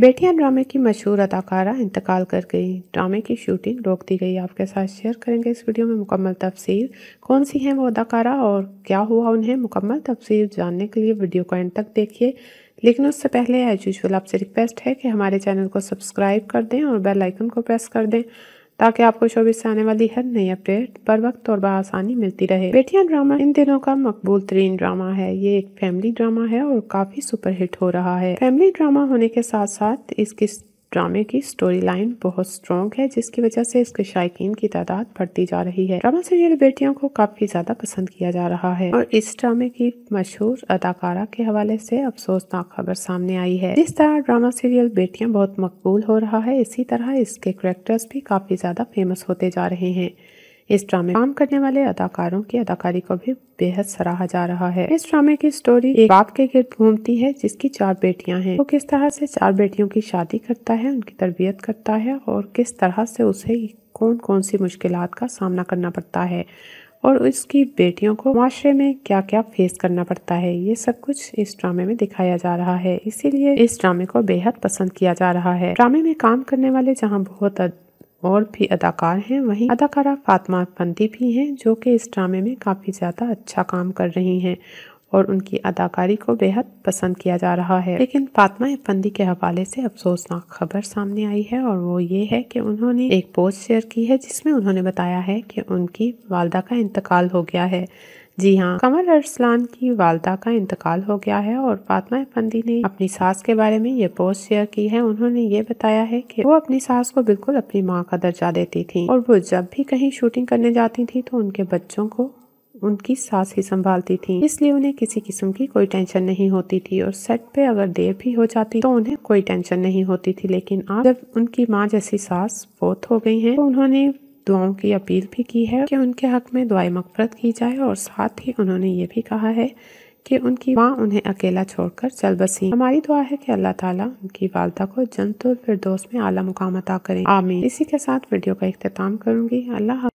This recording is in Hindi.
बेटिया ड्रामे की मशहूर अदाकारा इंतकाल कर गई ड्रामे की शूटिंग रोक दी गई आपके साथ शेयर करेंगे इस वीडियो में मुकम्मल तफसील कौन सी हैं वो अदाकारा और क्या हुआ उन्हें मुकम्मल तफसील जानने के लिए वीडियो को एंड तक देखिए लेकिन उससे पहले एज यूजल आपसे रिक्वेस्ट है कि हमारे चैनल को सब्सक्राइब कर दें और बेलाइकन को प्रेस कर दें ताकि आपको शोबिस से आने वाली हर नई अपडेट बर वक्त और बसानी मिलती रहे बेटिया ड्रामा इन दिनों का मकबूल तरीन ड्रामा है ये एक फैमिली ड्रामा है और काफी सुपरहिट हो रहा है फैमिली ड्रामा होने के साथ साथ इसकी ड्रामे की स्टोरी लाइन बहुत स्ट्रॉन्ग है जिसकी वजह से इसके शायकीन की तादाद बढ़ती जा रही है ड्रामा सीरियल बेटियों को काफी ज्यादा पसंद किया जा रहा है और इस ड्रामे की मशहूर अदाकारा के हवाले से अफसोसनाक खबर सामने आई है जिस तरह ड्रामा सीरियल बेटियां बहुत मकबूल हो रहा है इसी तरह इसके करेक्टर्स भी काफी ज्यादा फेमस होते जा रहे हैं इस ड्रामे काम करने वाले अदाकारों की अदाकारी को भी बेहद सराहा जा रहा है इस ड्रामे की स्टोरी एक बाप के गिर्द घूमती है जिसकी चार बेटियां हैं वो किस तरह से चार बेटियों की शादी करता है उनकी तरबियत करता है और किस तरह से उसे कौन कौन सी मुश्किल का सामना करना पड़ता है और उसकी बेटियों को माशरे में क्या क्या फेस करना पड़ता है ये सब कुछ इस ड्रामे में दिखाया जा रहा है इसीलिए इस ड्रामे को बेहद पसंद किया जा रहा है ड्रामे में काम करने वाले जहाँ बहुत और भी अदाकार हैं वहीं अदाकारा फातमा पंती भी हैं जो कि इस ड्रामे में काफ़ी ज़्यादा अच्छा काम कर रही हैं और उनकी अदाकारी को बेहद पसंद किया जा रहा है लेकिन फातमा पंदी के हवाले से अफसोसनाक खबर सामने आई है और वो ये है कि उन्होंने एक पोस्ट शेयर की है जिसमें उन्होंने बताया है कि उनकी वालदा का इंतकाल हो गया है जी हाँ कमर अरसलान की वालदा का इंतकाल हो गया है और फातमा फंदी ने अपनी सास के बारे में ये पोस्ट शेयर की है उन्होंने ये बताया है कि वो अपनी सास को बिल्कुल अपनी माँ का दर्जा देती थी और वो जब भी कहीं शूटिंग करने जाती थी तो उनके बच्चों को उनकी सास ही संभालती थी इसलिए उन्हें किसी किस्म की कोई टेंशन नहीं होती थी और सेट पे अगर देर भी हो जाती तो उन्हें कोई टेंशन नहीं होती थी लेकिन आज जब उनकी माँ जैसी सास फोत हो गई है तो उन्होंने दुआओं की अपील भी की है कि उनके हक में दुआई मकफरत की जाए और साथ ही उन्होंने ये भी कहा है कि उनकी माँ उन्हें अकेला छोड़कर चल बसी हमारी दुआ है कि अल्लाह ताला उनकी वालदा को फिर दोस्त में आला मुकाम अता करें आमीन इसी के साथ वीडियो का अख्ताम करूंगी अल्लाह